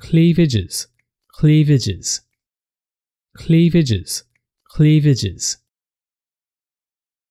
cleavages, cleavages, cleavages, cleavages.